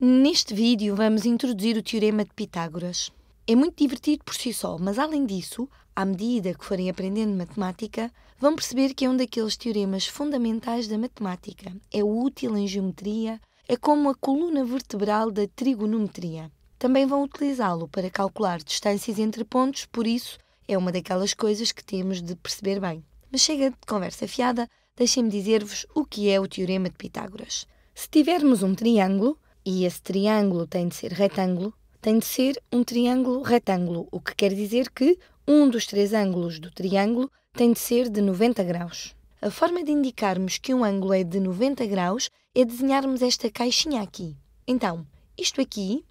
Neste vídeo vamos introduzir o Teorema de Pitágoras. É muito divertido por si só, mas além disso, à medida que forem aprendendo matemática, vão perceber que é um daqueles teoremas fundamentais da matemática. É útil em geometria, é como a coluna vertebral da trigonometria. Também vão utilizá-lo para calcular distâncias entre pontos, por isso é uma daquelas coisas que temos de perceber bem. Mas chega de conversa fiada, deixem-me dizer-vos o que é o Teorema de Pitágoras. Se tivermos um triângulo, e esse triângulo tem de ser retângulo, tem de ser um triângulo retângulo, o que quer dizer que um dos três ângulos do triângulo tem de ser de 90 graus. A forma de indicarmos que um ângulo é de 90 graus é desenharmos esta caixinha aqui. Então, isto aqui,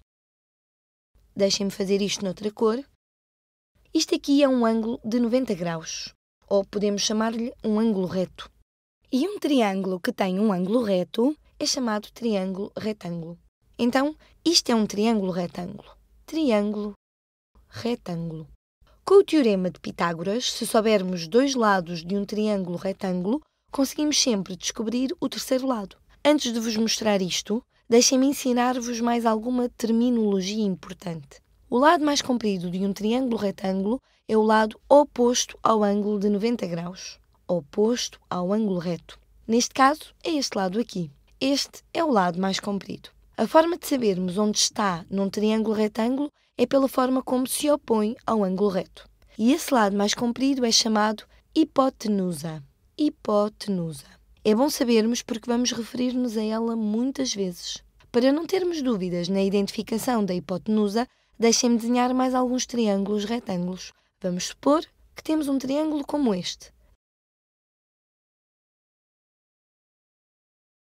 deixem-me fazer isto noutra cor, isto aqui é um ângulo de 90 graus, ou podemos chamar-lhe um ângulo reto. E um triângulo que tem um ângulo reto é chamado triângulo retângulo. Então, isto é um triângulo retângulo. Triângulo retângulo. Com o teorema de Pitágoras, se soubermos dois lados de um triângulo retângulo, conseguimos sempre descobrir o terceiro lado. Antes de vos mostrar isto, deixem-me ensinar-vos mais alguma terminologia importante. O lado mais comprido de um triângulo retângulo é o lado oposto ao ângulo de 90 graus, oposto ao ângulo reto. Neste caso, é este lado aqui. Este é o lado mais comprido. A forma de sabermos onde está num triângulo retângulo é pela forma como se opõe ao ângulo reto. E esse lado mais comprido é chamado hipotenusa. Hipotenusa. É bom sabermos porque vamos referir-nos a ela muitas vezes. Para não termos dúvidas na identificação da hipotenusa, deixem-me desenhar mais alguns triângulos retângulos. Vamos supor que temos um triângulo como este.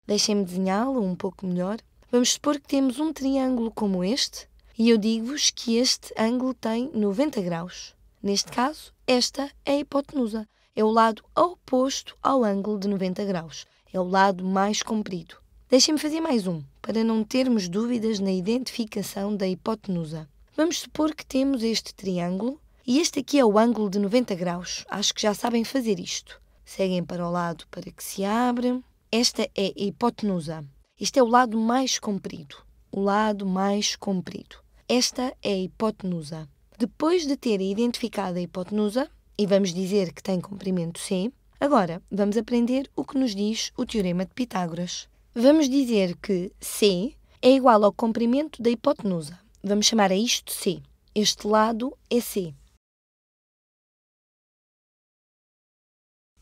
Deixem-me desenhá-lo um pouco melhor. Vamos supor que temos um triângulo como este, e eu digo-vos que este ângulo tem 90 graus. Neste caso, esta é a hipotenusa. É o lado oposto ao ângulo de 90 graus. É o lado mais comprido. Deixem-me fazer mais um, para não termos dúvidas na identificação da hipotenusa. Vamos supor que temos este triângulo e este aqui é o ângulo de 90 graus. Acho que já sabem fazer isto. Seguem para o lado para que se abram. Esta é a hipotenusa. Isto é o lado mais comprido. O lado mais comprido. Esta é a hipotenusa. Depois de ter identificado a hipotenusa, e vamos dizer que tem comprimento C, agora vamos aprender o que nos diz o Teorema de Pitágoras. Vamos dizer que C é igual ao comprimento da hipotenusa. Vamos chamar a isto C. Este lado é C.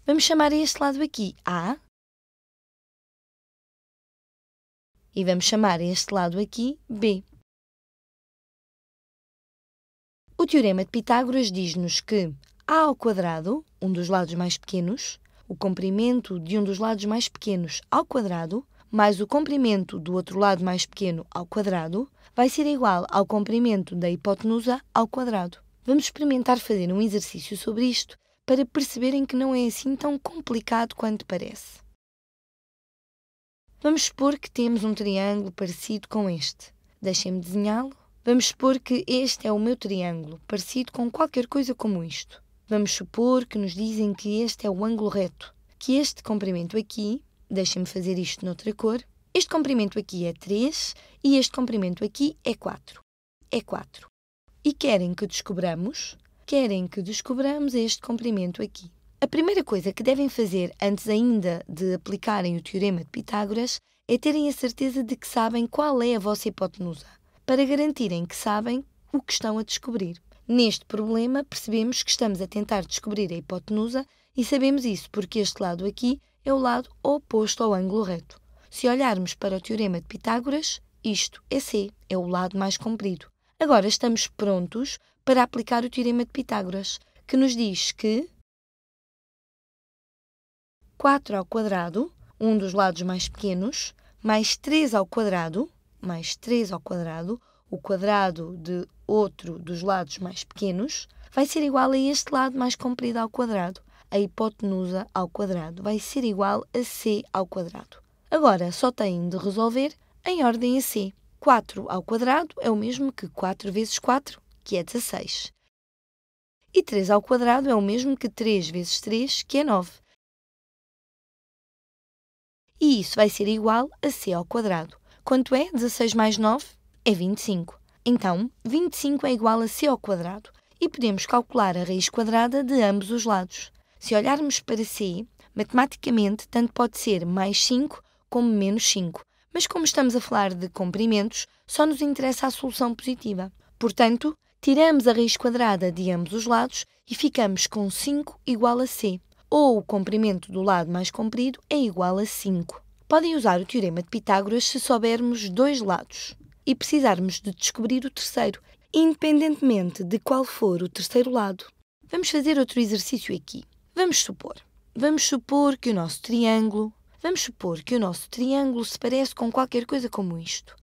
Vamos chamar este lado aqui A E vamos chamar este lado aqui B. O teorema de Pitágoras diz-nos que a ao quadrado, um dos lados mais pequenos, o comprimento de um dos lados mais pequenos ao quadrado, mais o comprimento do outro lado mais pequeno ao quadrado, vai ser igual ao comprimento da hipotenusa ao quadrado. Vamos experimentar fazer um exercício sobre isto para perceberem que não é assim tão complicado quanto parece. Vamos supor que temos um triângulo parecido com este. Deixem-me desenhá-lo. Vamos supor que este é o meu triângulo, parecido com qualquer coisa como isto. Vamos supor que nos dizem que este é o ângulo reto, que este comprimento aqui, deixem-me fazer isto noutra cor, este comprimento aqui é 3 e este comprimento aqui é 4. É 4. E querem que descobramos? Querem que descobramos este comprimento aqui. A primeira coisa que devem fazer antes ainda de aplicarem o teorema de Pitágoras é terem a certeza de que sabem qual é a vossa hipotenusa, para garantirem que sabem o que estão a descobrir. Neste problema, percebemos que estamos a tentar descobrir a hipotenusa e sabemos isso porque este lado aqui é o lado oposto ao ângulo reto. Se olharmos para o teorema de Pitágoras, isto é C, é o lado mais comprido. Agora estamos prontos para aplicar o teorema de Pitágoras, que nos diz que 4 ao quadrado, um dos lados mais pequenos, mais 3 ao quadrado, mais 3 ao quadrado, o quadrado de outro dos lados mais pequenos, vai ser igual a este lado mais comprido ao quadrado. A hipotenusa ao quadrado vai ser igual a c ao quadrado. Agora só têm de resolver em ordem a c. 4 ao quadrado é o mesmo que 4 vezes 4, que é 16. E 3 ao quadrado é o mesmo que 3 vezes 3, que é 9 e isso vai ser igual a c ao quadrado. Quanto é 16 mais 9? É 25. Então, 25 é igual a c ao quadrado e podemos calcular a raiz quadrada de ambos os lados. Se olharmos para c, matematicamente tanto pode ser mais 5 como menos 5, mas como estamos a falar de comprimentos, só nos interessa a solução positiva. Portanto, tiramos a raiz quadrada de ambos os lados e ficamos com 5 igual a c ou o comprimento do lado mais comprido é igual a 5. Podem usar o Teorema de Pitágoras se soubermos dois lados e precisarmos de descobrir o terceiro, independentemente de qual for o terceiro lado. Vamos fazer outro exercício aqui. Vamos supor. Vamos supor que o nosso triângulo, vamos supor que o nosso triângulo se parece com qualquer coisa como isto.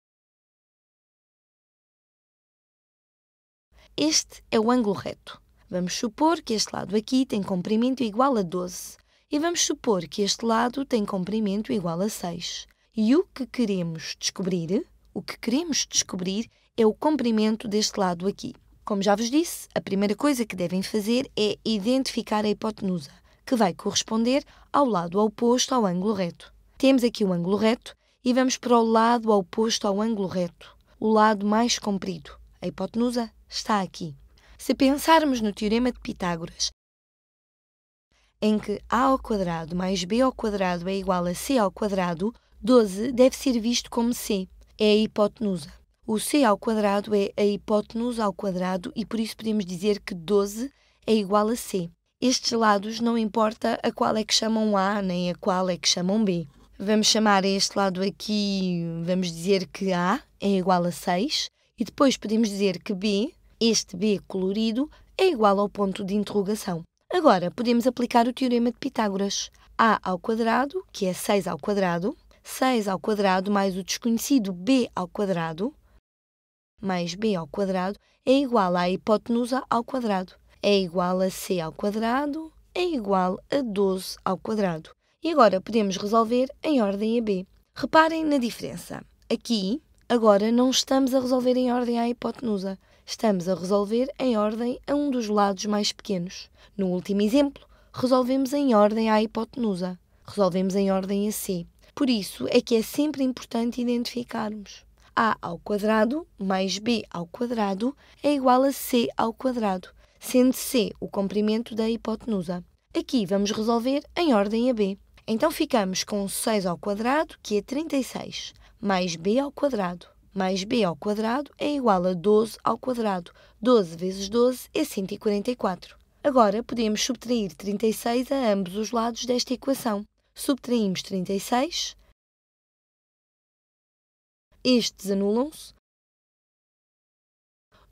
Este é o ângulo reto. Vamos supor que este lado aqui tem comprimento igual a 12 e vamos supor que este lado tem comprimento igual a 6. E o que queremos descobrir? O que queremos descobrir é o comprimento deste lado aqui. Como já vos disse, a primeira coisa que devem fazer é identificar a hipotenusa, que vai corresponder ao lado oposto ao ângulo reto. Temos aqui o ângulo reto e vamos para o lado oposto ao ângulo reto, o lado mais comprido. A hipotenusa está aqui se pensarmos no teorema de Pitágoras, em que a ao quadrado mais b ao quadrado é igual a c ao quadrado, 12 deve ser visto como c, é a hipotenusa. O c ao quadrado é a hipotenusa ao quadrado e por isso podemos dizer que 12 é igual a c. Estes lados não importa a qual é que chamam A nem a qual é que chamam B. Vamos chamar este lado aqui, vamos dizer que A é igual a 6 e depois podemos dizer que B este B colorido é igual ao ponto de interrogação. Agora, podemos aplicar o teorema de Pitágoras. A ao quadrado, que é 6 ao quadrado, 6 ao quadrado mais o desconhecido b ao quadrado, mais b ao quadrado, é igual à hipotenusa ao quadrado. É igual a c ao quadrado, é igual a 12 ao quadrado. E agora podemos resolver em ordem a b. Reparem na diferença. Aqui, agora, não estamos a resolver em ordem à hipotenusa estamos a resolver em ordem a um dos lados mais pequenos. No último exemplo, resolvemos em ordem à hipotenusa, resolvemos em ordem a C. Por isso é que é sempre importante identificarmos. A ao quadrado mais B ao quadrado é igual a C ao quadrado, sendo C o comprimento da hipotenusa. Aqui vamos resolver em ordem a B. Então ficamos com 6 ao quadrado, que é 36, mais B ao quadrado mais b ao quadrado é igual a 12 ao quadrado. 12 vezes 12 é 144. Agora podemos subtrair 36 a ambos os lados desta equação. Subtraímos 36, estes anulam-se.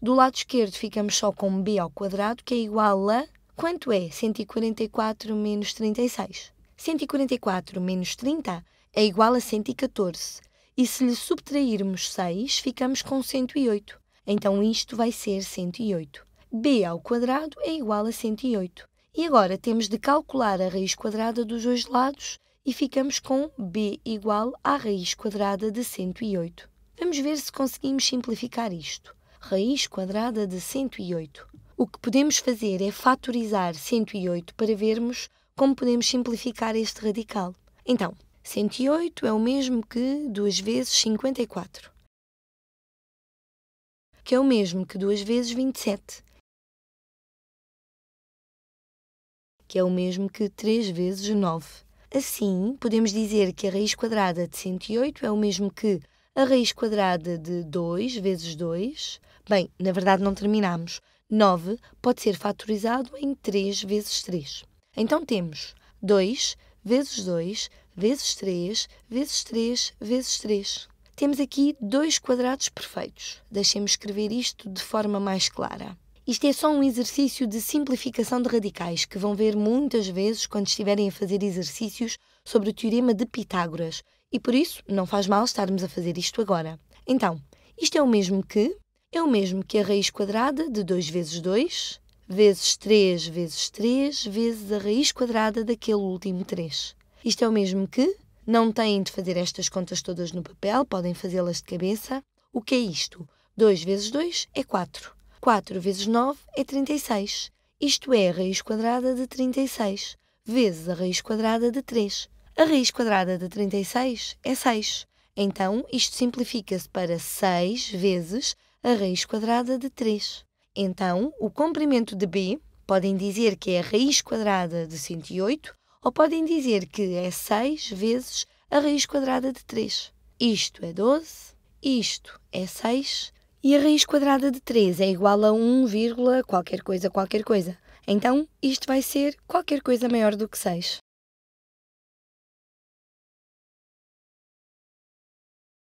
Do lado esquerdo ficamos só com b ao quadrado, que é igual a quanto é 144 menos 36? 144 menos 30 é igual a 114. E se lhe subtrairmos 6, ficamos com 108. Então isto vai ser 108. b ao quadrado é igual a 108. E agora temos de calcular a raiz quadrada dos dois lados e ficamos com b igual à raiz quadrada de 108. Vamos ver se conseguimos simplificar isto. Raiz quadrada de 108. O que podemos fazer é fatorizar 108 para vermos como podemos simplificar este radical. Então, 108 é o mesmo que 2 vezes 54, que é o mesmo que 2 vezes 27, que é o mesmo que 3 vezes 9. Assim, podemos dizer que a raiz quadrada de 108 é o mesmo que a raiz quadrada de 2 vezes 2. Bem, na verdade não terminamos. 9 pode ser fatorizado em 3 vezes 3. Então temos 2 vezes 2 vezes 3, vezes 3, vezes 3. Temos aqui dois quadrados perfeitos. Deixemos escrever isto de forma mais clara. Isto é só um exercício de simplificação de radicais que vão ver muitas vezes quando estiverem a fazer exercícios sobre o teorema de Pitágoras e por isso não faz mal estarmos a fazer isto agora. Então, isto é o mesmo que é o mesmo que a raiz quadrada de 2 vezes 2 vezes 3 vezes 3 vezes a raiz quadrada daquele último 3. Isto é o mesmo que não têm de fazer estas contas todas no papel, podem fazê-las de cabeça. O que é isto? 2 vezes 2 é 4. 4 vezes 9 é 36. Isto é a raiz quadrada de 36, vezes a raiz quadrada de 3. A raiz quadrada de 36 é 6. Então, isto simplifica-se para 6 vezes a raiz quadrada de 3. Então, o comprimento de B podem dizer que é a raiz quadrada de 108 ou podem dizer que é 6 vezes a raiz quadrada de 3. Isto é 12, isto é 6 e a raiz quadrada de 3 é igual a 1, qualquer coisa, qualquer coisa. Então, isto vai ser qualquer coisa maior do que 6.